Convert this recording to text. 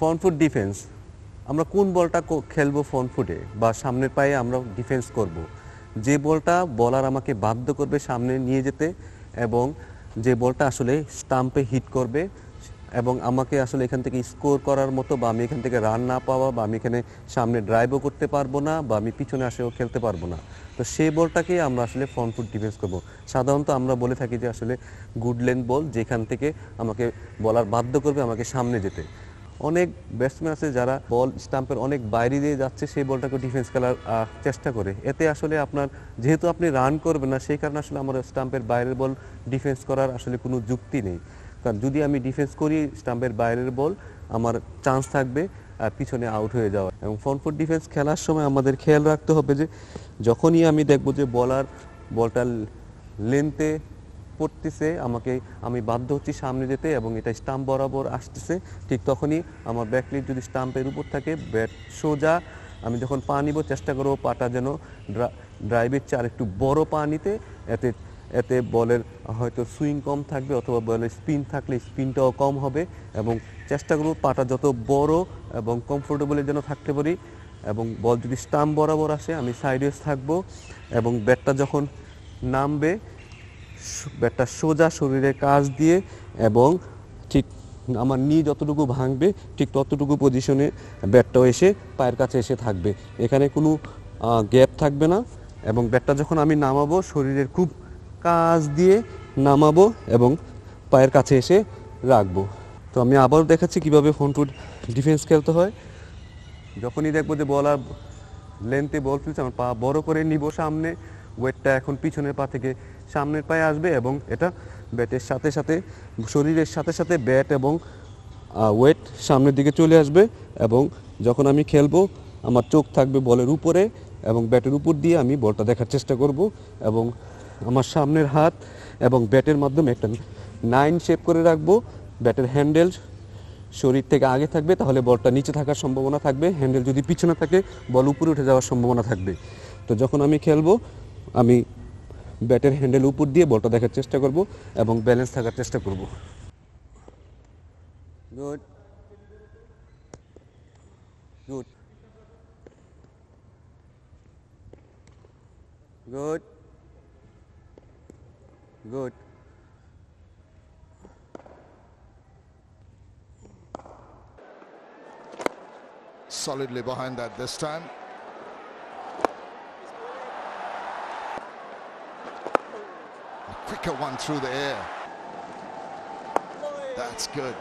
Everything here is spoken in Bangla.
ফ্রন্ট ফুট ডিফেন্স আমরা কোন বলটা খেলবো ফ্রন্ট ফুটে বা সামনের পায়ে আমরা ডিফেন্স করব। যে বলটা বলার আমাকে বাধ্য করবে সামনে নিয়ে যেতে এবং যে বলটা আসলে স্টাম্পে হিট করবে এবং আমাকে আসলে এখান থেকে স্কোর করার মতো বা আমি এখান থেকে রান না পাওয়া বা আমি এখানে সামনে ড্রাইভও করতে পারবো না বা আমি পিছনে আসেও খেলতে পারবো না তো সেই বলটাকে আমরা আসলে ফ্রন্ট ফুট ডিফেন্স করব সাধারণত আমরা বলে থাকি যে আসলে গুড লেন্থ বল যেখান থেকে আমাকে বলার বাধ্য করবে আমাকে সামনে যেতে অনেক ব্যাটসম্যান আছে যারা বল স্টাম্পের অনেক বাইরে দিয়ে যাচ্ছে সেই বলটাকে ডিফেন্স খেলার চেষ্টা করে এতে আসলে আপনার যেহেতু আপনি রান করবেন না সেই কারণে আসলে আমার স্টাম্পের বাইরের বল ডিফেন্স করার আসলে কোনো যুক্তি নেই কারণ যদি আমি ডিফেন্স করি স্টাম্পের বাইরের বল আমার চান্স থাকবে পিছনে আউট হয়ে যাওয়া এবং ফ্রন্ট ফুট ডিফেন্স খেলার সময় আমাদের খেয়াল রাখতে হবে যে যখনই আমি দেখব যে বলার বলটার লেনতে পড়তেছে আমাকে আমি বাধ্য হচ্ছি সামনে যেতে এবং এটা স্টাম্প বরাবর আসতেছে ঠিক তখনই আমার ব্যাকলিট যদি স্টাম্পের উপর থাকে ব্যাট সোজা আমি যখন পা নিব চেষ্টা করবো পাটা যেন ড্রাইভের চার একটু বড় পা নিতে এতে এতে বলের হয়তো সুইং কম থাকবে অথবা বলের স্পিন থাকলে স্পিনটাও কম হবে এবং চেষ্টা করব পাটা যত বড় এবং কমফোর্টেবলে যেন থাকতে পারি এবং বল যদি স্টাম্প বরাবর আসে আমি সাইডেস থাকবো এবং ব্যাটটা যখন নামবে ব্যাটটা সোজা শরীরে কাজ দিয়ে এবং ঠিক আমার নি যতটুকু ভাঙবে ঠিক ততটুকু পজিশনে ব্যাটটাও এসে পায়ের কাছে এসে থাকবে এখানে কোনো গ্যাপ থাকবে না এবং ব্যাটটা যখন আমি নামাবো শরীরের খুব কাজ দিয়ে নামাবো এবং পায়ের কাছে এসে রাখবো তো আমি আবারও দেখাচ্ছি কীভাবে ফোন টু ডিফেন্স খেলতে হয় যখনই দেখবো যে বলার লেন্থে বল ফেলছে আমার পা বড় করে নিব সামনে ওয়েটটা এখন পিছনের পা থেকে সামনের পায়ে আসবে এবং এটা ব্যাটের সাথে সাথে শরীরের সাথে সাথে ব্যাট এবং ওয়েট সামনের দিকে চলে আসবে এবং যখন আমি খেলবো আমার চোখ থাকবে বলের উপরে এবং ব্যাটের উপর দিয়ে আমি বলটা দেখার চেষ্টা করব এবং আমার সামনের হাত এবং ব্যাটের মাধ্যমে একটা নাইন শেপ করে রাখবো ব্যাটের হ্যান্ডেল শরীর থেকে আগে থাকবে তাহলে বলটা নিচে থাকার সম্ভাবনা থাকবে হ্যান্ডেল যদি পিছনে থাকে বল উপরে উঠে যাওয়ার সম্ভাবনা থাকবে তো যখন আমি খেলবো আমি ব্যাটের হ্যান্ডেল উপর দিয়ে বলটা দেখার চেষ্টা করব এবং ব্যালেন্স থাকার চেষ্টা করব good good good good solidly behind that this time quicker one through the air. That's good.